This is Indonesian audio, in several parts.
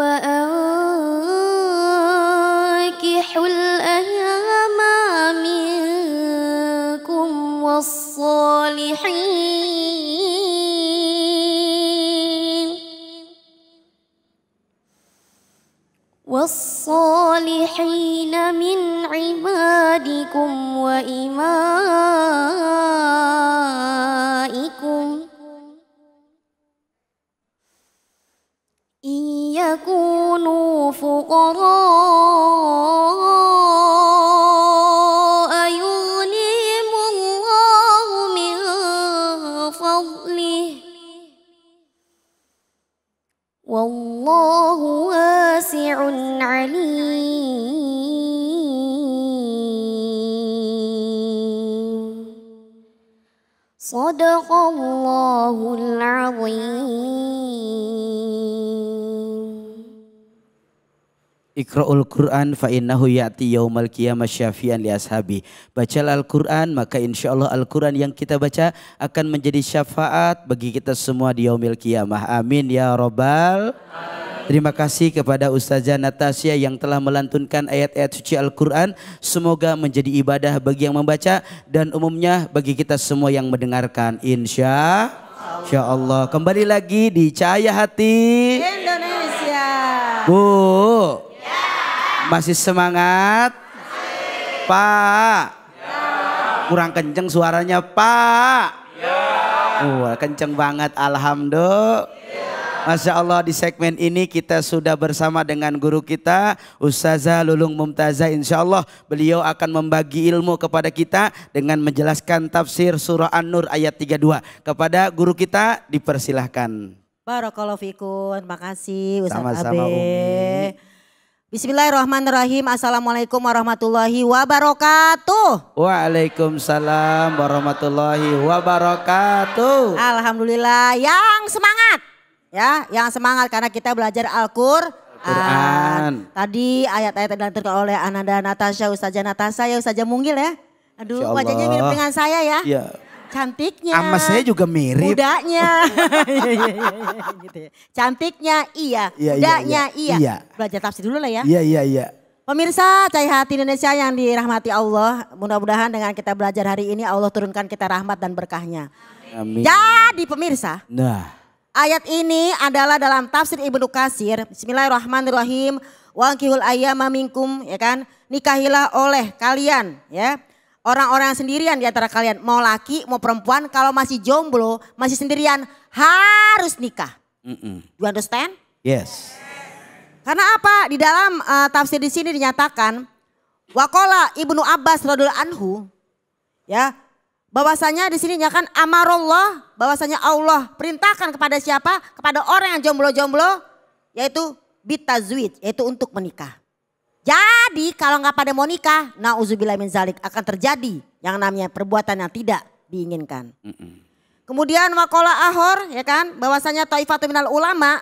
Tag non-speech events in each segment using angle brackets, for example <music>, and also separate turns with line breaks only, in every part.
were يكونوا فقراء يغنيهم الله من فضله والله واسع عليم صدق الله العظيم
Iqra'ul Qur'an fa innahu ya'ti yaumal qiyamah syafi'an li ashabi. Bacalah Al-Qur'an maka insyaallah Al-Qur'an yang kita baca akan menjadi syafaat bagi kita semua di yaumil qiyamah. Amin ya rabbal alamin. Terima kasih kepada Ustazah Natasya yang telah melantunkan ayat-ayat suci Al-Quran. Semoga menjadi ibadah bagi yang membaca dan umumnya bagi kita semua yang mendengarkan. Insya, Insya Allah. Kembali lagi di Cahaya Hati
Indonesia.
Bu, masih semangat? Masih. Pak. Ya. Kurang kenceng suaranya, Pak. Ya. Wah, kenceng banget, alhamdulillah. Masya Allah di segmen ini kita sudah bersama dengan guru kita Ustazah Lulung Mumtazah Insya Allah beliau akan membagi ilmu kepada kita Dengan menjelaskan tafsir surah An-Nur ayat 32 Kepada guru kita dipersilahkan
Barakallahu makasih Ustaz Sama-sama Umi Bismillahirrahmanirrahim. Assalamualaikum warahmatullahi wabarakatuh.
Waalaikumsalam warahmatullahi wabarakatuh.
Alhamdulillah yang semangat. Ya, yang semangat karena kita belajar
Al-Qur'an.
Al Tadi ayat-ayat yang diterangkan oleh Ananda Natasha, Ustazah Natasha ya Ustazah Mungil ya. Aduh, wajahnya mirip dengan saya ya. Iya cantiknya. Sama saya juga
mirip. Mudanya. <laughs> <laughs>
Gitu ya. Cantiknya iya, iya, iya, iya. mudanya iya, iya. iya. Belajar tafsir dulu lah ya. Iya, iya, iya. Pemirsa Cahaya Hati Indonesia yang dirahmati Allah, mudah-mudahan dengan kita belajar hari ini Allah turunkan kita rahmat dan berkahnya. Amin. Jadi pemirsa, nah. ayat ini adalah dalam tafsir Ibnu Kasir, Bismillahirrahmanirrahim, wangkihul ayyama minkum, ya kan, nikahilah oleh kalian, ya Orang-orang sendirian di antara kalian, mau laki, mau perempuan, kalau masih jomblo, masih sendirian, harus nikah. Mm -mm. You understand? Yes. Karena apa? Di dalam uh, tafsir di sini dinyatakan, Wakola ibnu Abbas radul anhu, ya bahwasanya di sini kan amarullah, bahwasanya Allah perintahkan kepada siapa? Kepada orang yang jomblo-jomblo, yaitu bitazwid, yaitu untuk menikah. Jadi kalau nggak pada mau nikah, nauzubillah min zalik akan terjadi yang namanya perbuatan yang tidak diinginkan. Kemudian wakola ahor ya kan bahwasanya taifatul minal ulama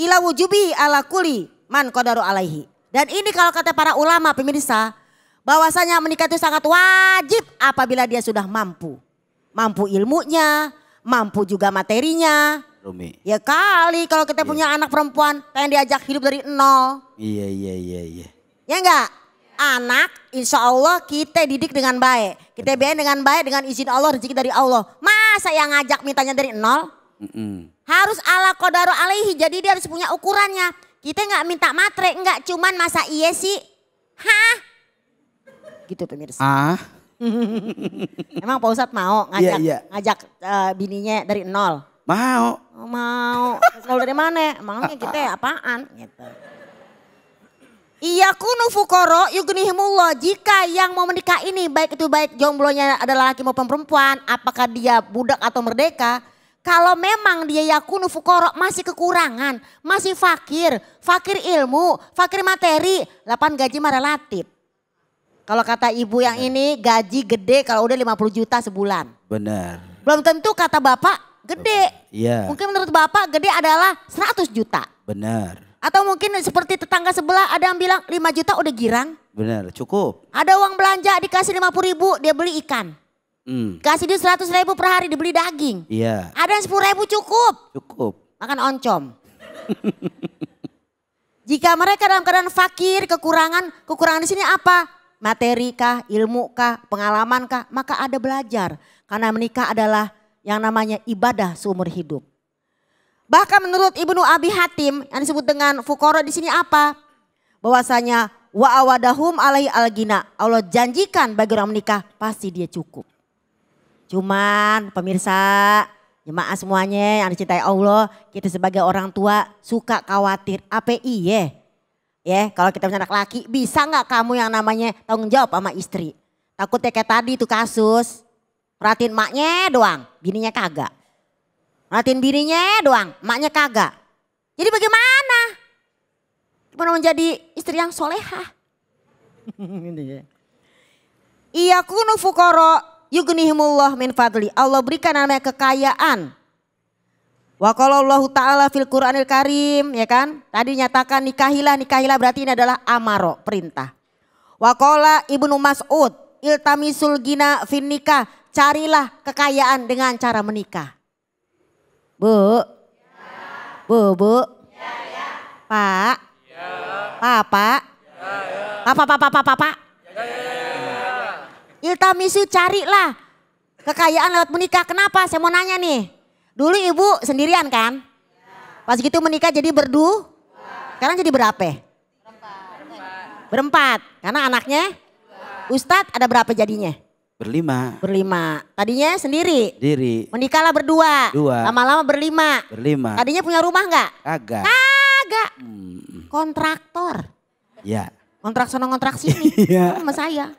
ila wujubi ala kuli man kodaru alaihi. Dan ini kalau kata para ulama pemirsa bahwasanya menikah itu sangat wajib apabila dia sudah mampu. Mampu ilmunya, mampu juga materinya. Rumi. Ya kali kalau kita yeah. punya anak perempuan pengen diajak hidup dari nol
Iya iya iya iya.
Ya enggak? Anak insya Allah kita didik dengan baik. Kita biayain dengan baik dengan izin Allah rezeki dari Allah. Masa yang ngajak mintanya dari nol? Mm -mm. Harus ala kodaro alaihi jadi dia harus punya ukurannya. Kita nggak minta matre, nggak cuman masa iya sih. Hah? Gitu pemirsa. Ah. Emang Pak Ustadz mau ngajak yeah, yeah. ngajak uh, bininya dari nol? Mau. Oh, mau. Kalau dari mana? Emangnya kita apaan? Gitu. Iya kunu fukoro yugnihimullah jika yang mau menikah ini baik itu baik jomblonya adalah laki maupun perempuan apakah dia budak atau merdeka kalau memang dia yakunu fukoro masih kekurangan, masih fakir, fakir ilmu, fakir materi, lapan gaji mah relatif. Kalau kata ibu yang Bener. ini gaji gede kalau udah 50 juta sebulan. Benar. Belum tentu kata bapak gede. Iya. Mungkin menurut bapak gede adalah 100 juta.
Benar.
Atau mungkin seperti tetangga sebelah ada yang bilang 5 juta udah girang.
Benar, cukup.
Ada uang belanja dikasih 50 ribu dia beli ikan. Hmm. Kasih dia 100 ribu per hari dibeli daging. Iya. Ada yang 10 ribu cukup. Cukup. Makan oncom. <laughs> Jika mereka dalam keadaan fakir, kekurangan, kekurangan di sini apa? Materi kah, ilmu kah, pengalaman kah? Maka ada belajar. Karena menikah adalah yang namanya ibadah seumur hidup. Bahkan menurut Ibnu Abi Hatim yang disebut dengan fukoro di sini apa? Bahwasanya wa awadahum alai algina. Allah janjikan bagi orang menikah pasti dia cukup. Cuman pemirsa, jemaah semuanya yang dicintai Allah, kita sebagai orang tua suka khawatir. Apa iya? Ya, kalau kita punya anak laki, bisa nggak kamu yang namanya tanggung jawab sama istri? Takutnya kayak tadi itu kasus, perhatiin maknya doang, bininya kagak. Ngatin bininya doang, maknya kagak. Jadi bagaimana? Gimana menjadi istri yang soleha? <laughs> Gitu ya. Iya kunu fukoro yugnihimullah min fadli. Allah berikan namanya kekayaan. Wa kalau Allah ta'ala fil Qur'anil karim ya kan. Tadi nyatakan nikahilah, nikahilah berarti ini adalah amaro perintah. Wa ibnu Mas'ud iltamisul gina fin nikah. Carilah kekayaan dengan cara menikah. Bu. Ya. Bu, Bu. Ya, ya. Pak. Ya. Papa. Ya, ya. Papa, papa, papa, papa. Ya, ya, ya. Ilta misi carilah kekayaan lewat menikah. Kenapa? Saya mau nanya nih. Dulu ibu sendirian kan? Ya. Pas gitu menikah jadi berdu? Ya. Sekarang jadi berapa? Berempat. Berempat. Karena anaknya? Ya. Ustadz ada berapa jadinya? Berlima. Berlima. Tadinya sendiri. Sendiri. Menikahlah berdua. Dua. Lama-lama berlima.
Berlima. Tadinya
punya rumah nggak? Kagak. Kagak. Hmm. Kontraktor. Ya. Kontrak sana kontrak sini. <laughs> Iya. sama saya.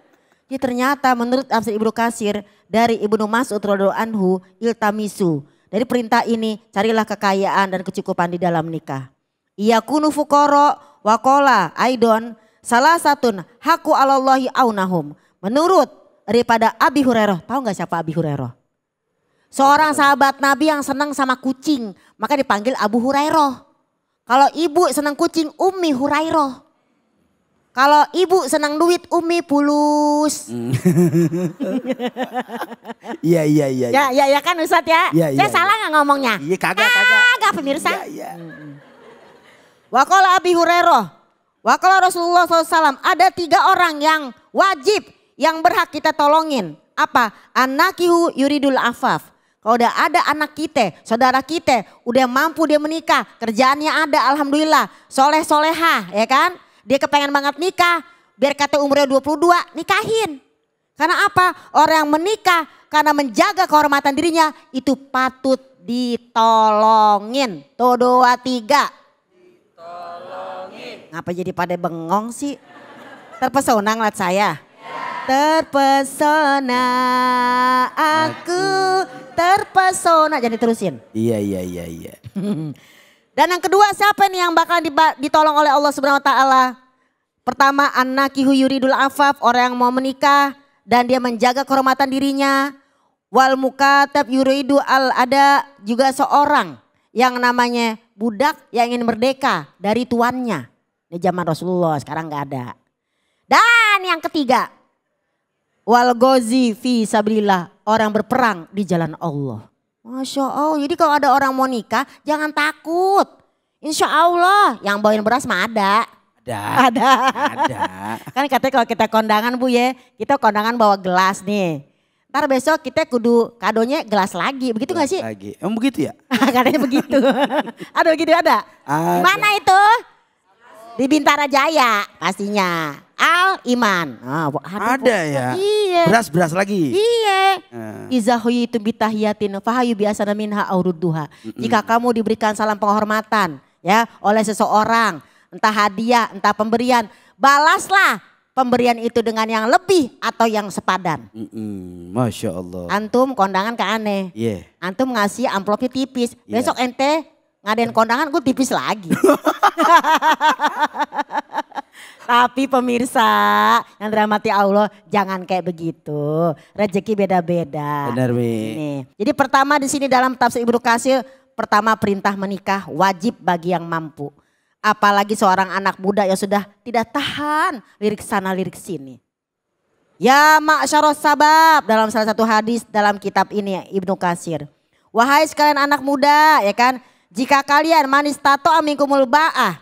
Ya ternyata menurut Tafsir Ibnu Kasir dari Ibnu Mas'ud radhiyallahu anhu iltamisu. Dari perintah ini carilah kekayaan dan kecukupan di dalam nikah. Iya kunu fukoro wakola aidon salah satun haku alallahi aunahum. Menurut daripada Abi Hurairah. Tahu nggak siapa Abi Hurairah? Seorang sahabat Nabi yang senang sama kucing, maka dipanggil Abu Hurairah. Kalau ibu senang kucing, Ummi Hurairah. Kalau ibu senang duit, Umi Pulus.
Hmm. <laughs> Iya, iya, iya. Ya, iya.
ya, ya kan Ustaz ya? ya Saya ya, salah nggak ya. ngomongnya? Iya, kagak, ah, kagak. Kagak pemirsa. Iya, iya. Hmm, hmm. Wakala Abi Hurairah. Wakala Rasulullah SAW. Ada tiga orang yang wajib yang berhak kita tolongin. Apa? Anakihu yuridul afaf. Kalau udah ada anak kita, saudara kita, udah mampu dia menikah, kerjaannya ada, alhamdulillah, soleh soleha ya kan? Dia kepengen banget nikah, biar kata umurnya 22, nikahin. Karena apa? Orang yang menikah karena menjaga kehormatan dirinya itu patut ditolongin. Tuh doa tiga. Ditolongin. Ngapa jadi pada bengong sih? Terpesona ngeliat saya. Terpesona aku terpesona. Jadi terusin.
Iya iya iya iya.
<laughs> Dan yang kedua siapa nih yang bakal ditolong oleh Allah Subhanahu wa taala? Pertama annakihu huyuridul afaf, orang yang mau menikah dan dia menjaga kehormatan dirinya. Wal mukatab yuridu al ada juga seorang yang namanya budak yang ingin merdeka dari tuannya. di zaman Rasulullah sekarang nggak ada. Dan yang ketiga Wal gozi fi sabillah Orang berperang di jalan Allah. Masya Allah. Jadi kalau ada orang mau nikah jangan takut. Insya Allah yang bawain beras mah ada.
Ada. Ada.
ada. <laughs> kan katanya kalau kita kondangan Bu ya. Kita kondangan bawa gelas nih. Ntar besok kita kudu kadonya gelas lagi, begitu gelas gak sih? Lagi, emang begitu ya? <laughs> Katanya begitu. <laughs> Aduh gitu ada?
ada. Mana
itu? Di Bintara Jaya pastinya iman. Nah, aduh, ada ya. Iya. Beras-beras lagi. Iya. Eh. izahoy itu bitahiyatin fahayu biasa minha aurudduha. Jika kamu diberikan salam penghormatan ya oleh seseorang, entah hadiah, entah pemberian, balaslah pemberian itu dengan yang lebih atau yang sepadan.
Mm-mm, Masya Allah.
Antum kondangan ke aneh. Yeah. Antum ngasih amplopnya tipis. Yeah. Besok ente ngadain iya. kondangan gue tipis lagi. <laughs> Tapi pemirsa yang dirahmati Allah jangan kayak begitu. Rezeki beda-beda.
Benar, Nih.
Jadi pertama di sini dalam tafsir Ibnu Kasir pertama perintah menikah wajib bagi yang mampu. Apalagi seorang anak muda yang sudah tidak tahan lirik sana lirik sini. Ya ma'syarah sabab dalam salah satu hadis dalam kitab ini Ibnu Kasir. Wahai sekalian anak muda ya kan jika kalian manis tato aminkumul ba'ah.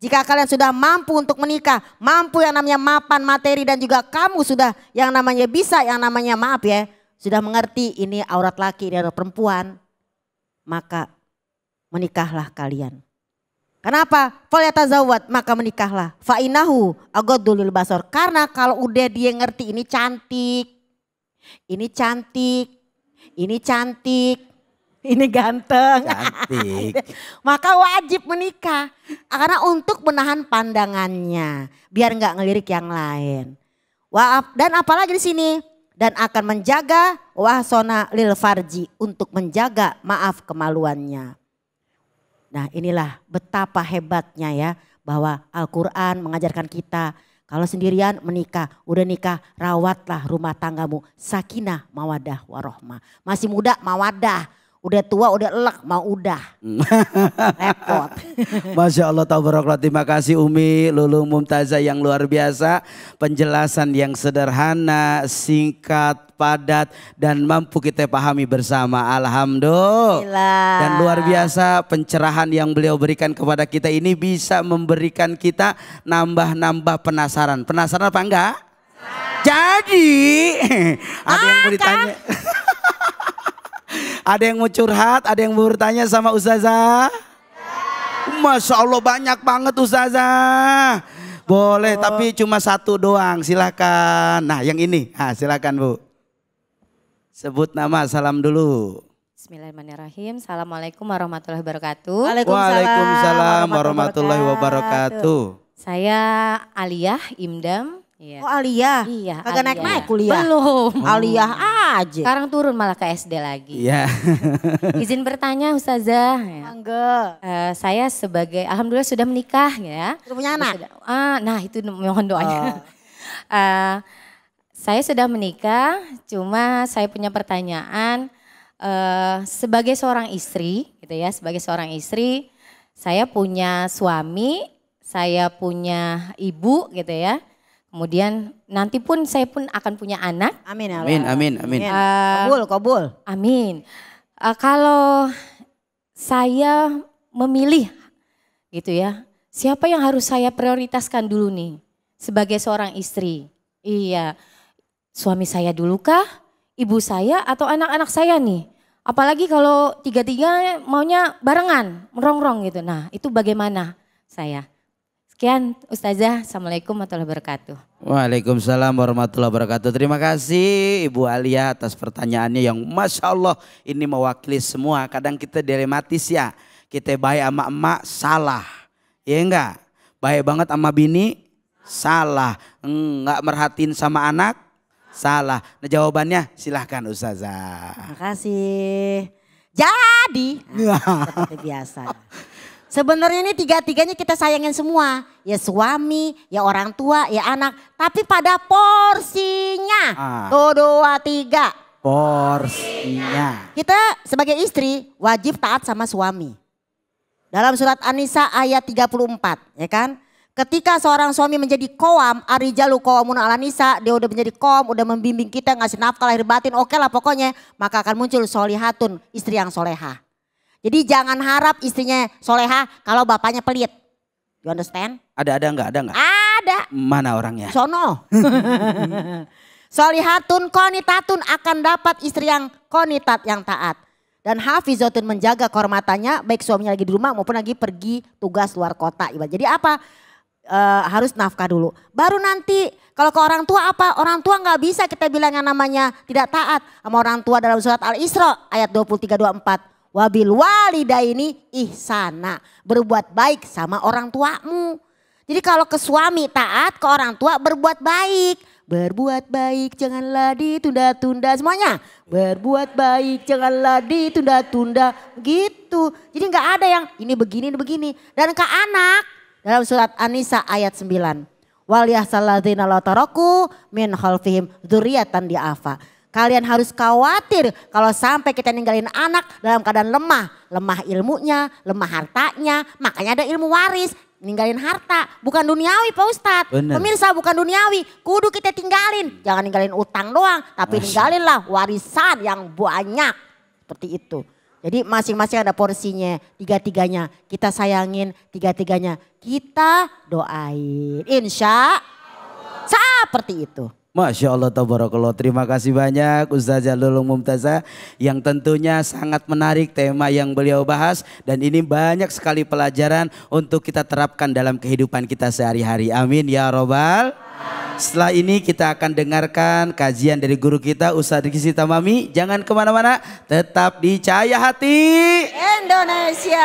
Jika kalian sudah mampu untuk menikah, mampu yang namanya mapan materi dan juga kamu sudah yang namanya bisa, yang namanya maaf ya, sudah mengerti ini aurat laki, ini aurat perempuan, maka menikahlah kalian. Kenapa? Falyatazawwad, maka menikahlah. Fa'inahu agodulil basor. Karena kalau udah dia ngerti ini cantik, ini cantik, ini cantik, ini ganteng.
Cantik.
<laughs> Maka wajib menikah. Karena untuk menahan pandangannya. Biar nggak ngelirik yang lain. Dan apalagi di sini. Dan akan menjaga wahsona lil farji. Untuk menjaga maaf kemaluannya. Nah inilah betapa hebatnya ya. Bahwa Al-Quran mengajarkan kita. Kalau sendirian menikah, udah nikah rawatlah rumah tanggamu. Sakinah mawadah warohmah. Masih muda mawadah udah tua udah elek mau udah <laughs>
repot <laughs> Masya Allah tabarakallah terima kasih Umi Lulu Mumtazah yang luar biasa penjelasan yang sederhana singkat padat dan mampu kita pahami bersama Alhamdulillah dan luar biasa pencerahan yang beliau berikan kepada kita ini bisa memberikan kita nambah-nambah penasaran penasaran apa enggak jadi <laughs>
ada yang mau ditanya
kan? Ada yang mau curhat, ada yang mau bertanya sama Ustazah? Masya Allah banyak banget Ustazah. Boleh, oh. tapi cuma satu doang. Silakan. Nah, yang ini. Nah, silakan Bu. Sebut nama, salam dulu.
Bismillahirrahmanirrahim. Assalamualaikum warahmatullahi wabarakatuh. Waalaikumsalam, Waalaikumsalam
warahmatullahi wabarakatuh.
Saya Aliyah Imdam Iya. Oh Alia? Iya. Kagak naik-naik kuliah? Belum. Oh. Alia aja. Sekarang turun malah ke SD lagi.
Iya. <laughs> Izin
bertanya Ustazah. Ya. Mangga. Uh, saya sebagai, Alhamdulillah sudah menikah ya. Sudah punya anak? Sudah, uh, nah itu mohon doanya. Uh. uh, <laughs> saya sudah menikah, cuma saya punya pertanyaan. Uh, sebagai seorang istri gitu ya, sebagai seorang istri, saya punya suami, saya punya ibu gitu ya Kemudian nanti pun saya pun akan punya anak. Amin. Allah. Amin,
amin, amin. Uh, kabul,
kabul. Amin. Uh, kalau saya memilih gitu ya, siapa yang harus saya prioritaskan dulu nih sebagai seorang istri? Iya, suami saya dulu kah? Ibu saya atau anak-anak saya nih? Apalagi kalau tiga-tiga maunya barengan, merongrong gitu. Nah itu bagaimana saya? Sekian Ustazah, Assalamualaikum warahmatullahi wabarakatuh.
Waalaikumsalam warahmatullahi wabarakatuh. Terima kasih Ibu Alia atas pertanyaannya yang Masya Allah ini mewakili semua. Kadang kita dilematis ya, kita baik sama emak salah, ya enggak? Baik banget sama bini salah, enggak merhatiin sama anak salah. Nah jawabannya silahkan Ustazah. Terima kasih.
Jadi, <laughs> seperti biasa. Sebenarnya ini tiga-tiganya kita sayangin semua. Ya suami, ya orang tua, ya anak. Tapi pada porsinya. Ah. Tuh dua, tiga.
Porsinya.
Kita sebagai istri wajib taat sama suami. Dalam surat An-Nisa ayat 34 ya kan. Ketika seorang suami menjadi koam, arijalu koamun ala nisa, dia udah menjadi koam, udah membimbing kita, ngasih nafkah lahir batin, oke okay lah pokoknya. Maka akan muncul solihatun, istri yang soleha. Jadi jangan harap istrinya soleha kalau bapaknya pelit.
You understand? Ada ada enggak? Ada enggak? Ada. Mana orangnya?
Sono. <laughs> Solihatun konitatun akan dapat istri yang konitat yang taat. Dan hafizotun menjaga kehormatannya baik suaminya lagi di rumah maupun lagi pergi tugas luar kota. Jadi apa? E, harus nafkah dulu. Baru nanti kalau ke orang tua apa? Orang tua nggak bisa kita bilang yang namanya tidak taat sama orang tua dalam surat Al-Isra ayat 23 24. Wabil walidaini ihsana. Berbuat baik sama orang tuamu. Jadi kalau ke suami taat, ke orang tua berbuat baik. Berbuat baik janganlah ditunda-tunda semuanya. Berbuat baik janganlah ditunda-tunda gitu. Jadi nggak ada yang ini begini ini begini. Dan ke anak dalam surat Anisa ayat 9. Wal saladzina min khalfihim dzurriatan di'afa. Kalian harus khawatir kalau sampai kita ninggalin anak dalam keadaan lemah. Lemah ilmunya, lemah hartanya, makanya ada ilmu waris. Ninggalin harta, bukan duniawi Pak Ustadz. Bener. Pemirsa bukan duniawi, kudu kita tinggalin. Jangan ninggalin utang doang, tapi ninggalinlah warisan yang banyak. Seperti itu. Jadi masing-masing ada porsinya, tiga-tiganya. Kita sayangin tiga-tiganya. Kita doain. Insya seperti
itu. Masya Allah tabarakallah. Terima kasih banyak Ustaz Jalul Mumtaza yang tentunya sangat menarik tema yang beliau bahas dan ini banyak sekali pelajaran untuk kita terapkan dalam kehidupan kita sehari-hari. Amin ya robbal. Setelah ini kita akan dengarkan kajian dari guru kita Ustaz Rizky Tamami. Jangan kemana-mana, tetap di Cahaya Hati
Indonesia.